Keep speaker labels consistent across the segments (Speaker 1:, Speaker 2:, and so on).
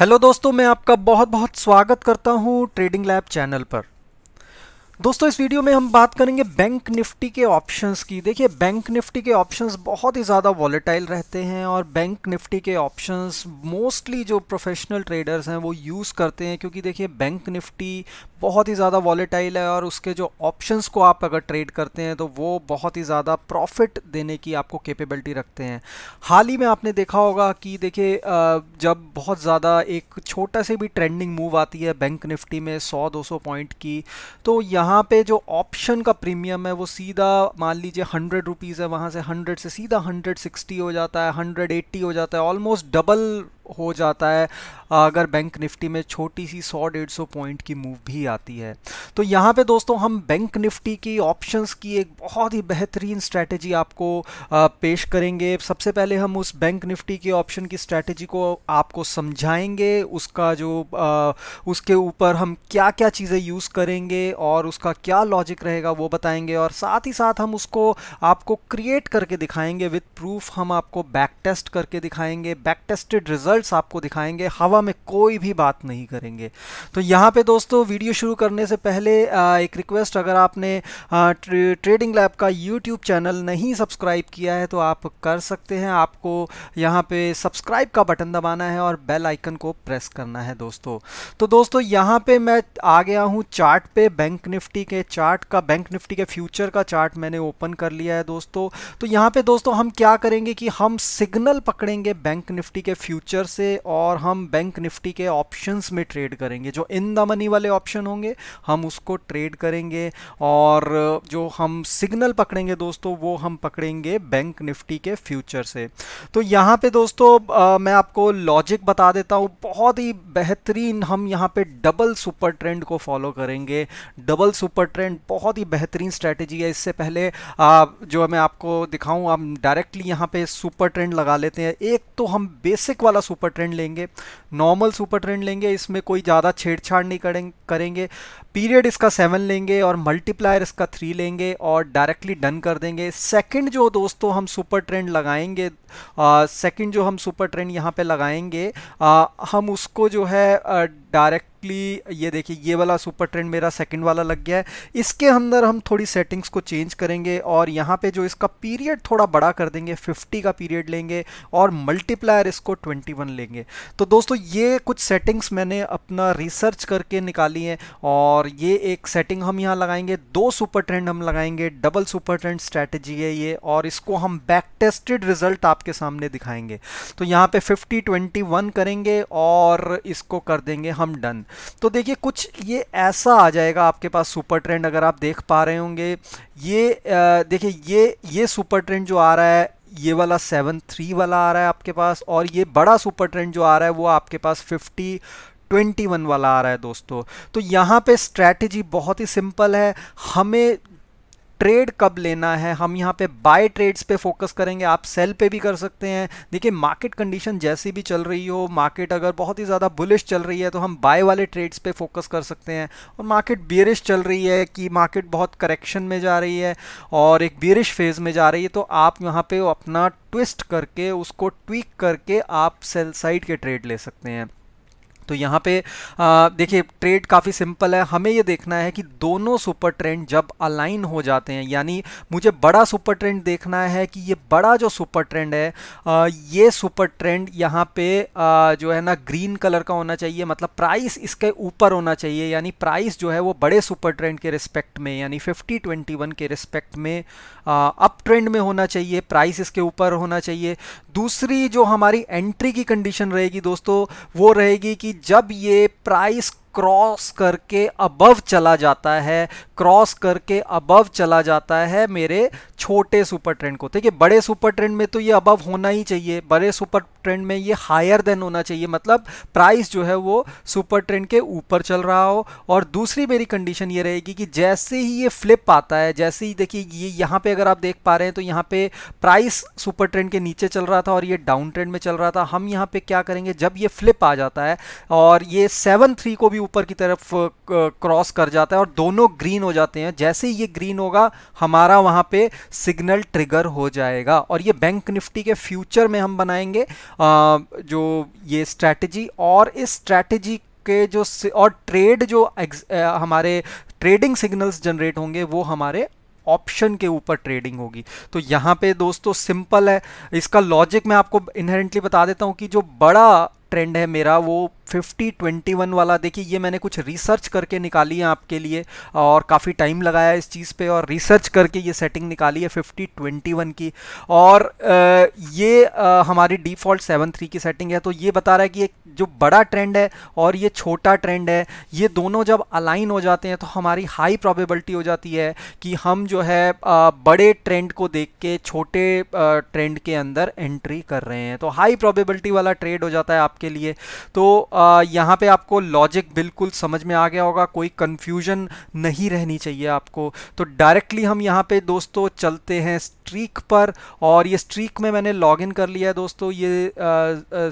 Speaker 1: hello दोस्तों मैं आपका बहुत बहुत स्वागत करता हूं ट्रेडिंग लैब चैनल पर दोस्तों इस वीडियो में हम बात करेंगे बैंक निफ्टी के ऑप्शंस की देखिए बैंक निफ्टी के ऑप्शंस बहुत ही ज़्यादा वॉलेटाइल रहते हैं और बैंक निफ्टी के ऑप्शंस मोस्टली जो प्रोफेशनल ट्रेडर्स हैं वो यूज़ करते हैं क्योंकि देखिए बैंक निफ्टी बहुत ही ज़्यादा वॉलेटाइल है और उसके जो ऑप्शंस को आप अगर ट्रेड करते हैं तो वो बहुत ही ज़्यादा प्रॉफिट देने की आपको कैपेबिलिटी रखते हैं हाल ही में आपने देखा होगा कि देखिए जब बहुत ज़्यादा एक छोटा से भी ट्रेंडिंग मूव आती है बैंक निफ्टी में सौ दो पॉइंट की तो यहाँ यहाँ पे जो ऑप्शन का प्रीमियम है वो सीधा मान लीजिए हंड्रेड रुपीज़ है वहाँ से हंड्रेड से सीधा हंड्रेड सिक्सटी हो जाता है हंड्रेड एट्टी हो जाता है ऑलमोस्ट डबल हो जाता है अगर बैंक निफ्टी में छोटी सी 100 डेढ़ सौ पॉइंट की मूव भी आती है तो यहाँ पे दोस्तों हम बैंक निफ्टी की ऑप्शंस की एक बहुत ही बेहतरीन स्ट्रेटजी आपको पेश करेंगे सबसे पहले हम उस बैंक निफ्टी के ऑप्शन की स्ट्रैटेजी को आपको समझाएंगे उसका जो उसके ऊपर हम क्या क्या चीज़ें यूज़ करेंगे और उसका क्या लॉजिक रहेगा वो बताएंगे और साथ ही साथ हम उसको आपको क्रिएट करके दिखाएंगे विथ प्रूफ हम आपको बैक टेस्ट करके दिखाएंगे बैक टेस्टेड रिजल्ट रिजल्ट्स आपको दिखाएंगे हवा में कोई भी बात नहीं करेंगे तो यहाँ पे दोस्तों वीडियो शुरू करने से पहले एक रिक्वेस्ट अगर आपने ट्रेडिंग लैब का यूट्यूब चैनल नहीं सब्सक्राइब किया है तो आप कर सकते हैं आपको यहाँ पे सब्सक्राइब का बटन दबाना है और बेल आइकन को प्रेस करना है दोस्तों तो दोस्तों यहाँ पे मैं आ गया हूँ चार्ट पे बैंक निफ्टी के चार्ट का बैंक निफ्टी के फ्यूचर का चार्ट मैंने ओपन कर लिया है दोस्तों तो यहाँ पे दोस्तों हम क्या करेंगे कि हम सिग्नल पकड़ेंगे बैंक निफ्टी के फ्यूचर से और हम बैंक निफ्टी के ऑप्शंस में ट्रेड करेंगे जो इन द मनी वाले ऑप्शन होंगे हम उसको ट्रेड करेंगे और जो हम सिग्नल पकड़ेंगे दोस्तों वो हम पकड़ेंगे बैंक निफ्टी के फ्यूचर से तो यहाँ पे दोस्तों आ, मैं आपको लॉजिक बता देता हूँ बहुत ही बेहतरीन हम यहाँ पे डबल सुपर ट्रेंड को फॉलो करेंगे डबल सुपर ट्रेंड बहुत ही बेहतरीन स्ट्रैटेजी है इससे पहले आ, जो मैं आपको दिखाऊँ हम डायरेक्टली यहाँ पे सुपर ट्रेंड लगा लेते हैं एक तो हम बेसिक वाला सुपर सुपर ट्रेंड लेंगे नॉर्मल सुपर ट्रेंड लेंगे इसमें कोई ज़्यादा छेड़छाड़ नहीं करेंगे करेंगे पीरियड इसका सेवन लेंगे और मल्टीप्लायर इसका थ्री लेंगे और डायरेक्टली डन कर देंगे सेकंड जो दोस्तों हम सुपर ट्रेंड लगाएंगे सेकंड जो हम सुपर ट्रेंड यहाँ पे लगाएंगे आ, हम उसको जो है डायरेक्ट ये देखिए ये वाला सुपर ट्रेंड मेरा सेकंड वाला लग गया है इसके अंदर हम थोड़ी सेटिंग्स को चेंज करेंगे और यहाँ पे जो इसका पीरियड थोड़ा बड़ा कर देंगे 50 का पीरियड लेंगे और मल्टीप्लायर इसको 21 लेंगे तो दोस्तों ये कुछ सेटिंग्स मैंने अपना रिसर्च करके निकाली वाली है और ये एक सेटिंग हम यहाँ लगाएंगे दो सुपर ट्रेंड हम लगाएंगे डबल सुपर ट्रेंड स्ट्रैटेजी है ये और इसको हम बैक टेस्टेड रिजल्ट आपके सामने दिखाएंगे तो यहाँ पे 50 21 करेंगे और इसको कर देंगे हम डन तो देखिए कुछ ये ऐसा आ जाएगा आपके पास सुपर ट्रेंड अगर आप देख पा रहे होंगे ये देखिए ये ये सुपर ट्रेंड जो आ रहा है ये वाला सेवन थ्री वाला आ रहा है आपके पास और ये बड़ा सुपर ट्रेंड जो आ रहा है वो आपके पास फिफ्टी ट्वेंटी वन वाला आ रहा है दोस्तों तो यहाँ पे स्ट्रैटेजी बहुत ही सिंपल है हमें ट्रेड कब लेना है हम यहाँ पे बाय ट्रेड्स पे फोकस करेंगे आप सेल पे भी कर सकते हैं देखिए मार्केट कंडीशन जैसी भी चल रही हो मार्केट अगर बहुत ही ज़्यादा बुलिश चल रही है तो हम बाय वाले ट्रेड्स पे फोकस कर सकते हैं और मार्केट बियरिश चल रही है कि मार्केट बहुत करेक्शन में जा रही है और एक बियरिश फेज़ में जा रही है तो आप यहाँ पर अपना ट्विस्ट करके उसको ट्विक करके आप सेल साइड के ट्रेड ले सकते हैं तो यहाँ पे देखिए ट्रेड काफ़ी सिंपल है हमें ये देखना है कि दोनों सुपर ट्रेंड जब अलाइन हो जाते हैं यानी मुझे बड़ा सुपर ट्रेंड देखना है कि ये बड़ा जो सुपर ट्रेंड है आ, ये सुपर ट्रेंड यहाँ पे आ, जो है ना ग्रीन कलर का होना चाहिए मतलब प्राइस इसके ऊपर होना चाहिए यानी प्राइस जो है वो बड़े सुपर ट्रेंड के रिस्पेक्ट में यानी फिफ्टी ट्वेंटी वन के रिस्पेक्ट में अप ट्रेंड में होना चाहिए प्राइस इसके ऊपर होना चाहिए दूसरी जो हमारी एंट्री की कंडीशन रहेगी दोस्तों वो रहेगी कि जब ये प्राइस क्रॉस करके अबव चला जाता है क्रॉस करके अबव चला जाता है मेरे छोटे सुपर ट्रेंड को देखिए बड़े सुपर ट्रेंड में तो ये अबव होना ही चाहिए बड़े सुपर ट्रेंड में ये हायर देन होना चाहिए मतलब प्राइस जो है वो सुपर ट्रेंड के ऊपर चल रहा हो और दूसरी मेरी कंडीशन ये रहेगी कि जैसे ही ये फ्लिप आता है जैसे ही देखिए ये यहाँ पर अगर आप देख पा रहे हैं तो यहाँ पर प्राइस सुपर ट्रेंड के नीचे चल रहा था और ये डाउन ट्रेंड में चल रहा था हम यहाँ पर क्या करेंगे जब ये फ्लिप आ जाता है और ये सेवन थ्री को भी भी ऊपर की तरफ क्रॉस कर जाता है और दोनों ग्रीन हो जाते हैं जैसे ये ग्रीन होगा हमारा वहाँ पे सिग्नल ट्रिगर हो जाएगा और ये बैंक निफ्टी के फ्यूचर में हम बनाएंगे आ, जो ये स्ट्रैटेजी और इस स्ट्रैटेजी के जो और ट्रेड जो आ, हमारे ट्रेडिंग सिग्नल्स जनरेट होंगे वो हमारे ऑप्शन के ऊपर ट्रेडिंग होगी तो यहाँ पे दोस्तों सिंपल है इसका लॉजिक मैं आपको इनहेरेंटली बता देता हूँ कि जो बड़ा ट्रेंड है मेरा वो फिफ्टी ट्वेंटी वन वाला देखिए ये मैंने कुछ रिसर्च करके निकाली है आपके लिए और काफ़ी टाइम लगाया इस चीज़ पे और रिसर्च करके ये सेटिंग निकाली है फिफ्टी ट्वेंटी वन की और ये हमारी डिफ़ॉल्ट सेवन थ्री की सेटिंग है तो ये बता रहा है कि एक जो बड़ा ट्रेंड है और ये छोटा ट्रेंड है ये दोनों जब अलाइन हो जाते हैं तो हमारी हाई प्रॉबेबलिटी हो जाती है कि हम जो है बड़े ट्रेंड को देख के छोटे ट्रेंड के अंदर एंट्री कर रहे हैं तो हाई प्रॉबेबलिटी वाला ट्रेड हो जाता है आपके लिए तो यहाँ पे आपको लॉजिक बिल्कुल समझ में आ गया होगा कोई कन्फ्यूजन नहीं रहनी चाहिए आपको तो डायरेक्टली हम यहाँ पे दोस्तों चलते हैं स्ट्रीक पर और ये स्ट्रीक में मैंने लॉगिन कर लिया है दोस्तों ये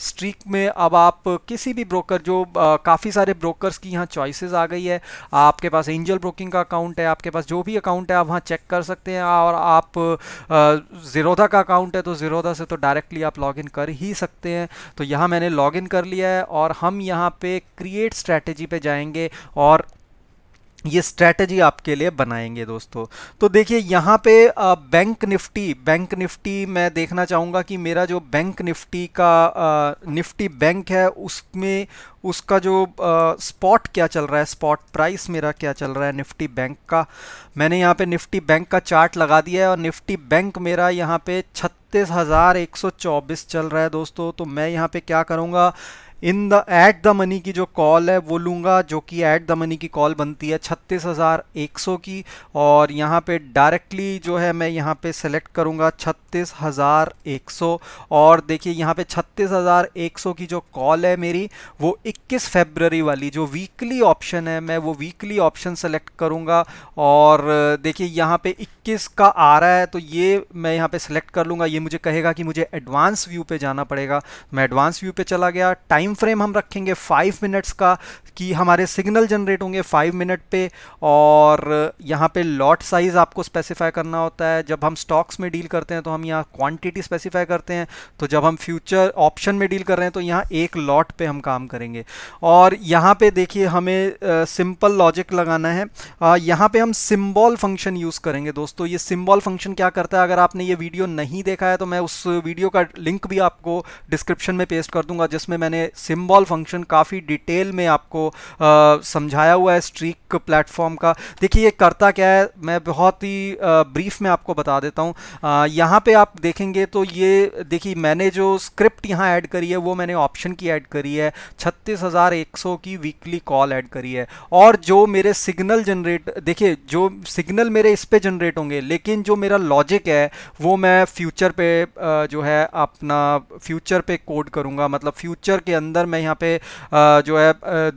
Speaker 1: स्ट्रीक में अब आप किसी भी ब्रोकर जो काफ़ी सारे ब्रोकर्स की यहाँ चॉइसेस आ गई है आपके पास एंजल ब्रोकिंग का अकाउंट है आपके पास जो भी अकाउंट है आप वहाँ चेक कर सकते हैं और आप ज़ीरोधा का अकाउंट है तो ज़ीरोधा से तो डायरेक्टली आप लॉगिन कर ही सकते हैं तो यहाँ मैंने लॉगिन कर लिया है और हम यहाँ पे क्रिएट स्ट्रैटेजी पे जाएंगे और ये स्ट्रैटेजी आपके लिए बनाएंगे दोस्तों तो देखिए यहाँ पे बैंक निफ्टी बैंक निफ्टी मैं देखना चाहूँगा कि मेरा जो बैंक निफ्टी का निफ्टी बैंक है उसमें उसका जो स्पॉट क्या चल रहा है स्पॉट प्राइस मेरा क्या चल रहा है निफ्टी बैंक का मैंने यहाँ पे निफ्टी बैंक का चार्ट लगा दिया है और निफ्टी बैंक मेरा यहाँ पे छत्तीस हज़ार एक सौ चौबीस चल रहा है दोस्तों तो मैं यहाँ पर क्या करूँगा in the at the money की जो कॉल है वो लूँगा जो कि एट द मनी की कॉल बनती है छत्तीस हज़ार एक सौ की और यहाँ पे डायरेक्टली जो है मैं यहाँ पे सेलेक्ट करूँगा छत्तीस हज़ार एक सौ और देखिए यहाँ पे छत्तीस हज़ार एक सौ की जो कॉल है मेरी वो इक्कीस फेबररी वाली जो वीकली ऑप्शन है मैं वो वीकली ऑप्शन सेलेक्ट करूँगा और देखिए यहाँ पे इक्कीस का आ रहा है तो ये मैं यहाँ पर सेलेक्ट कर लूँगा ये मुझे कहेगा कि मुझे एडवांस व्यू पर जाना पड़ेगा मैं एडवांस व्यू पर चला गया टाइम टाइम फ्रेम हम रखेंगे फाइव मिनट्स का कि हमारे सिग्नल जनरेट होंगे फाइव मिनट पे और यहाँ पे लॉट साइज़ आपको स्पेसिफाई करना होता है जब हम स्टॉक्स में डील करते हैं तो हम यहाँ क्वांटिटी स्पेसिफाई करते हैं तो जब हम फ्यूचर ऑप्शन में डील कर रहे हैं तो यहाँ एक लॉट पे हम काम करेंगे और यहाँ पे देखिए हमें सिंपल uh, लॉजिक लगाना है uh, यहाँ पे हम सिम्बॉल फंक्शन यूज़ करेंगे दोस्तों ये सिम्बॉल फंक्शन क्या करता है अगर आपने ये वीडियो नहीं देखा है तो मैं उस वीडियो का लिंक भी आपको डिस्क्रिप्शन में पेस्ट कर दूंगा जिसमें मैंने सिम्बॉल फंक्शन काफ़ी डिटेल में आपको समझाया हुआ है स्ट्रीक प्लेटफॉर्म का देखिए ये करता क्या है मैं बहुत ही ब्रीफ में आपको बता देता हूँ यहाँ पे आप देखेंगे तो ये देखिए मैंने जो स्क्रिप्ट यहाँ ऐड करी है वो मैंने ऑप्शन की ऐड करी है छत्तीस हज़ार एक सौ की वीकली कॉल ऐड करी है और जो मेरे सिग्नल जनरेट देखिए जो सिग्नल मेरे इस पर जनरेट होंगे लेकिन जो मेरा लॉजिक है वो मैं फ्यूचर पे जो है अपना फ्यूचर पे कोड करूँगा मतलब फ्यूचर के अंदर अंदर मैं यहाँ पे जो है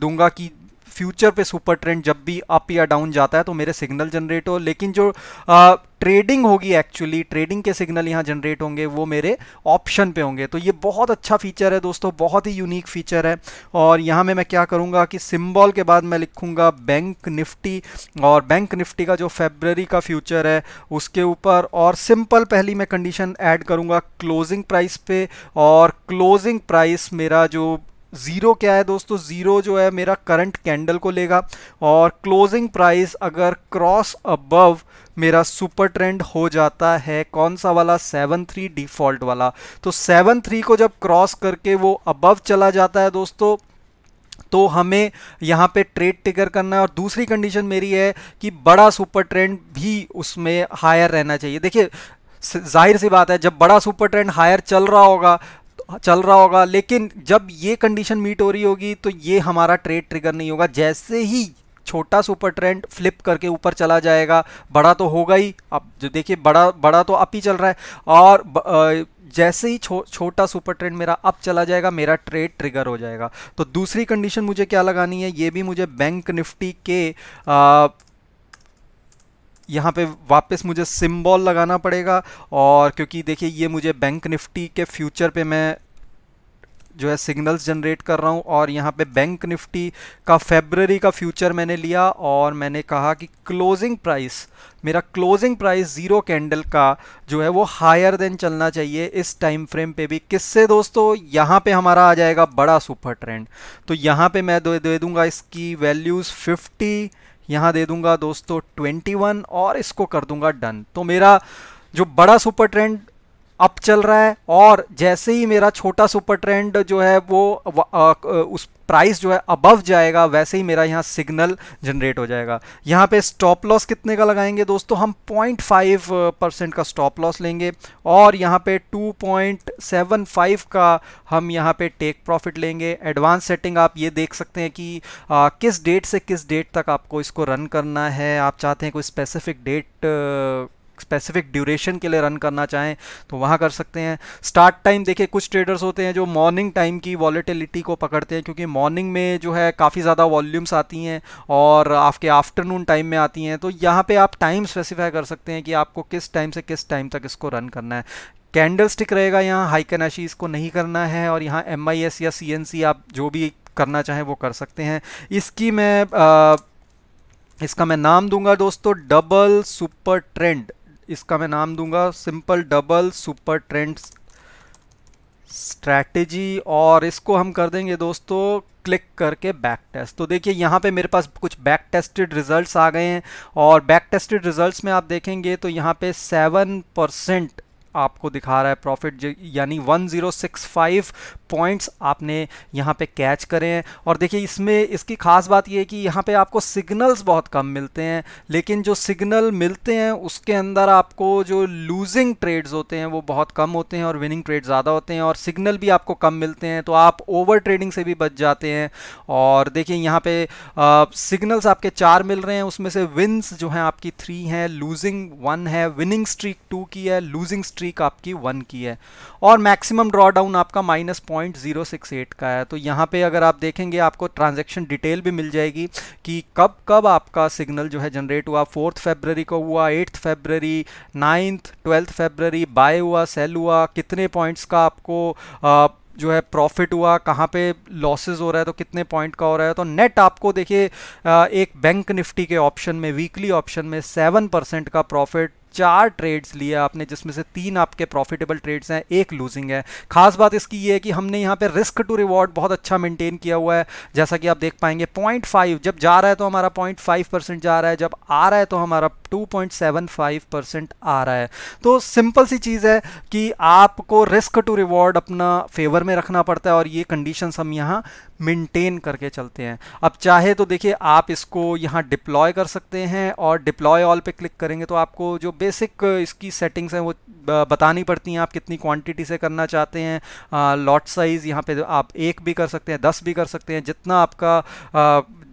Speaker 1: दूंगा कि फ्यूचर पे सुपर ट्रेंड जब भी अप या डाउन जाता है तो मेरे सिग्नल जनरेट हो लेकिन जो आ, ट्रेडिंग होगी एक्चुअली ट्रेडिंग के सिग्नल यहाँ जनरेट होंगे वो मेरे ऑप्शन पे होंगे तो ये बहुत अच्छा फीचर है दोस्तों बहुत ही यूनिक फीचर है और यहाँ में मैं क्या करूँगा कि सिम्बॉल के बाद मैं लिखूँगा बैंक निफ्टी और बैंक निफ्टी का जो फेबररी का फ्यूचर है उसके ऊपर और सिंपल पहली मैं कंडीशन ऐड करूँगा क्लोजिंग प्राइस पे और क्लोजिंग प्राइस मेरा जो ज़ीरो क्या है दोस्तों ज़ीरो जो है मेरा करंट कैंडल को लेगा और क्लोजिंग प्राइस अगर क्रॉस अबव मेरा सुपर ट्रेंड हो जाता है कौन सा वाला सेवन थ्री डिफ़ॉल्ट वाला तो सेवन थ्री को जब क्रॉस करके वो अबव चला जाता है दोस्तों तो हमें यहाँ पे ट्रेड टिकर करना है और दूसरी कंडीशन मेरी है कि बड़ा सुपर ट्रेंड भी उसमें हायर रहना चाहिए देखिए जाहिर सी बात है जब बड़ा सुपर ट्रेंड हायर चल रहा होगा चल रहा होगा लेकिन जब ये कंडीशन मीट हो रही होगी तो ये हमारा ट्रेड ट्रिगर नहीं होगा जैसे ही छोटा सुपर ट्रेंड फ्लिप करके ऊपर चला जाएगा बड़ा तो होगा ही अब जो देखिए बड़ा बड़ा तो अप ही चल रहा है और ब, आ, जैसे ही छो, छोटा सुपर ट्रेंड मेरा अप चला जाएगा मेरा ट्रेड ट्रिगर हो जाएगा तो दूसरी कंडीशन मुझे क्या लगानी है ये भी मुझे बैंक निफ्टी के यहाँ पे वापस मुझे सिम्बॉल लगाना पड़ेगा और क्योंकि देखिए ये मुझे बैंक निफ्टी के फ्यूचर पे मैं जो है सिग्नल्स जनरेट कर रहा हूँ और यहाँ पे बैंक निफ्टी का फेबररी का फ्यूचर मैंने लिया और मैंने कहा कि क्लोजिंग प्राइस मेरा क्लोजिंग प्राइस ज़ीरो कैंडल का जो है वो हायर देन चलना चाहिए इस टाइम फ्रेम पे भी किससे दोस्तों यहाँ पे हमारा आ जाएगा बड़ा सुपर ट्रेंड तो यहाँ पे मैं दे दूंगा इसकी वैल्यूज़ फिफ्टी यहाँ दे दूंगा दोस्तों 21 और इसको कर दूंगा डन तो मेरा जो बड़ा सुपर ट्रेंड अप चल रहा है और जैसे ही मेरा छोटा सुपर ट्रेंड जो है वो उस प्राइस जो है अबव जाएगा वैसे ही मेरा यहाँ सिग्नल जनरेट हो जाएगा यहाँ पे स्टॉप लॉस कितने का लगाएंगे दोस्तों हम 0.5 परसेंट का स्टॉप लॉस लेंगे और यहाँ पे 2.75 का हम यहाँ पे टेक प्रॉफिट लेंगे एडवांस सेटिंग आप ये देख सकते हैं कि आ, किस डेट से किस डेट तक आपको इसको रन करना है आप चाहते हैं कोई स्पेसिफिक डेट स्पेसिफिक ड्यूरेशन के लिए रन करना चाहें तो वहाँ कर सकते हैं स्टार्ट टाइम देखिए कुछ ट्रेडर्स होते हैं जो मॉर्निंग टाइम की वॉलेटिलिटी को पकड़ते हैं क्योंकि मॉर्निंग में जो है काफ़ी ज़्यादा वॉल्यूम्स आती हैं और आपके आफ्टरनून टाइम में आती हैं तो यहाँ पर आप टाइम स्पेसिफाई कर सकते हैं कि आपको किस टाइम से किस टाइम तक इसको रन करना है कैंडल स्टिक रहेगा यहाँ हाई कैनाशी इसको नहीं करना है और यहाँ एम या सी आप जो भी करना चाहें वो कर सकते हैं इसकी मैं आ, इसका मैं नाम दूंगा दोस्तों डबल सुपर ट्रेंड इसका मैं नाम दूंगा simple double super trend strategy और इसको हम कर देंगे दोस्तों क्लिक करके बैक टेस्ट तो देखिए यहाँ पे मेरे पास कुछ बैक टेस्टेड रिजल्ट्स आ गए हैं और बैक टेस्टेड रिजल्ट्स में आप देखेंगे तो यहाँ पे सेवन परसेंट आपको दिखा रहा है प्रॉफिट यानी 1065 पॉइंट्स आपने यहाँ पे कैच करे हैं और देखिए इसमें इसकी खास बात यह है कि यहाँ पे आपको सिग्नल्स बहुत कम मिलते हैं लेकिन जो सिग्नल मिलते हैं उसके अंदर आपको जो लूजिंग ट्रेड्स होते हैं वो बहुत कम होते हैं और विनिंग ट्रेड ज़्यादा होते हैं और सिग्नल भी आपको कम मिलते हैं तो आप ओवर ट्रेडिंग से भी बच जाते हैं और देखिए यहाँ पे सिग्नल्स आपके चार मिल रहे हैं उसमें से विन्स जो हैं आपकी थ्री हैं लूजिंग वन है विनिंग स्ट्रीक टू की है लूजिंग स्ट्रीक स्ट्रीक आपकी वन की है और मैक्सिमम ड्रॉ डाउन आपका minus point zero six eight का है तो यहाँ पे अगर आप देखेंगे आपको ट्रांजेक्शन डिटेल भी मिल जाएगी कि कब कब आपका सिग्नल जो है जनरेट हुआ फोर्थ फेबररी को हुआ eighth February ninth twelfth February buy हुआ सेल हुआ कितने पॉइंट्स का आपको आ, जो है प्रॉफिट हुआ कहाँ पे लॉसेस हो रहा है तो कितने पॉइंट का हो रहा है तो नेट आपको देखिए एक बैंक निफ्टी के ऑप्शन में वीकली ऑप्शन में सेवन परसेंट का प्रॉफिट चार ट्रेड्स लिए आपने जिसमें से तीन आपके प्रॉफिटेबल ट्रेड्स हैं एक लूजिंग है खास बात इसकी ये है कि हमने यहाँ पे रिस्क टू रिवॉर्ड बहुत अच्छा मेंटेन किया हुआ है जैसा कि आप देख पाएंगे पॉइंट फाइव जब जा रहा है तो हमारा पॉइंट फाइव परसेंट जा रहा है जब आ रहा है तो हमारा 2.75 परसेंट आ रहा है तो सिंपल सी चीज़ है कि आपको रिस्क टू रिवॉर्ड अपना फेवर में रखना पड़ता है और ये कंडीशन हम यहाँ मेंटेन करके चलते हैं अब चाहे तो देखिए आप इसको यहाँ डिप्लॉय कर सकते हैं और डिप्लॉय ऑल पे क्लिक करेंगे तो आपको जो बेसिक इसकी सेटिंग्स हैं वो बतानी पड़ती हैं आप कितनी क्वांटिटी से करना चाहते हैं लॉट साइज़ यहाँ पे आप एक भी कर सकते हैं दस भी कर सकते हैं जितना आपका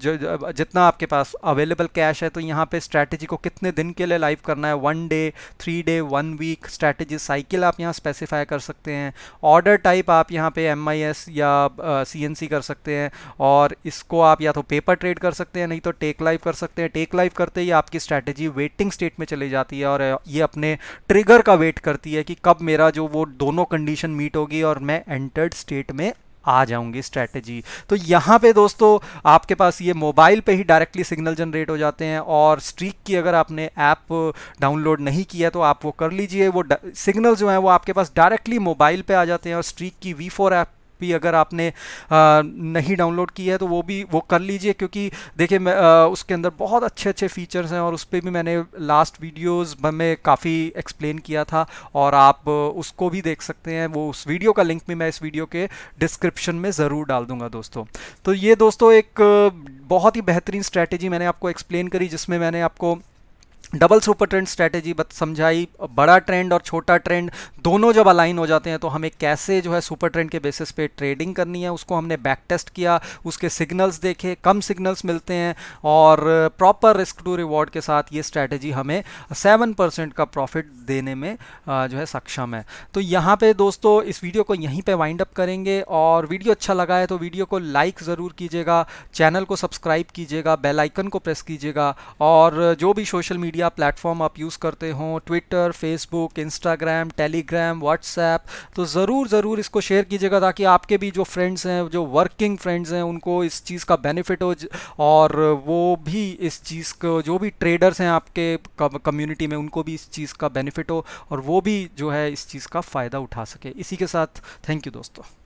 Speaker 1: जो जितना आपके पास अवेलेबल कैश है तो यहाँ पे स्ट्रैटेजी को कितने दिन के लिए लाइव करना है one day three day one week strategy cycle आप यहाँ स्पेसिफाई कर सकते हैं ऑर्डर टाइप आप यहाँ पे एम या सी uh, कर सकते हैं और इसको आप या तो पेपर ट्रेड कर सकते हैं नहीं तो टेक लाइव कर सकते हैं टेक लाइव करते ही आपकी स्ट्रैटेजी वेटिंग स्टेट में चली जाती है और ये अपने ट्रिगर का वेट करती है कि कब मेरा जो वो दोनों कंडीशन मीट होगी और मैं एंटर्ड स्टेट में आ जाऊंगी स्ट्रैटेजी तो यहाँ पे दोस्तों आपके पास ये मोबाइल पे ही डायरेक्टली सिग्नल जनरेट हो जाते हैं और स्ट्रीक की अगर आपने ऐप डाउनलोड नहीं किया तो आप वो कर लीजिए वो सिग्नल जो है वो आपके पास डायरेक्टली मोबाइल पे आ जाते हैं और स्ट्रीक की वी फोर ऐप भी अगर आपने नहीं डाउनलोड की है तो वो भी वो कर लीजिए क्योंकि देखिए उसके अंदर बहुत अच्छे अच्छे फीचर्स हैं और उस पर भी मैंने लास्ट वीडियोस में काफ़ी एक्सप्लेन किया था और आप उसको भी देख सकते हैं वो उस वीडियो का लिंक भी मैं इस वीडियो के डिस्क्रिप्शन में ज़रूर डाल दूंगा दोस्तों तो ये दोस्तों एक बहुत ही बेहतरीन स्ट्रैटेजी मैंने आपको एक्सप्लेन करी जिसमें मैंने आपको डबल सुपर ट्रेंड स्ट्रैटेजी समझाई बड़ा ट्रेंड और छोटा ट्रेंड दोनों जब अलाइन हो जाते हैं तो हमें कैसे जो है सुपर ट्रेंड के बेसिस पे ट्रेडिंग करनी है उसको हमने बैक टेस्ट किया उसके सिग्नल्स देखे कम सिग्नल्स मिलते हैं और प्रॉपर रिस्क टू रिवॉर्ड के साथ ये स्ट्रैटेजी हमें सेवन परसेंट का प्रॉफिट देने में जो है सक्षम है तो यहाँ पर दोस्तों इस वीडियो को यहीं पर वाइंड अप करेंगे और वीडियो अच्छा लगा है तो वीडियो को लाइक ज़रूर कीजिएगा चैनल को सब्सक्राइब कीजिएगा बेलाइकन को प्रेस कीजिएगा और जो भी सोशल मीडिया मीडिया प्लेटफॉर्म आप यूज़ करते हो Twitter Facebook Instagram Telegram WhatsApp तो ज़रूर ज़रूर इसको शेयर कीजिएगा ताकि आपके भी जो फ्रेंड्स हैं जो वर्किंग फ्रेंड्स हैं उनको इस चीज़ का बेनिफिट हो और वो भी इस चीज़ को जो भी ट्रेडर्स हैं आपके कम्युनिटी में उनको भी इस चीज़ का बेनिफिट हो और वो भी जो है इस चीज़ का फ़ायदा उठा सके इसी के साथ थैंक यू दोस्तों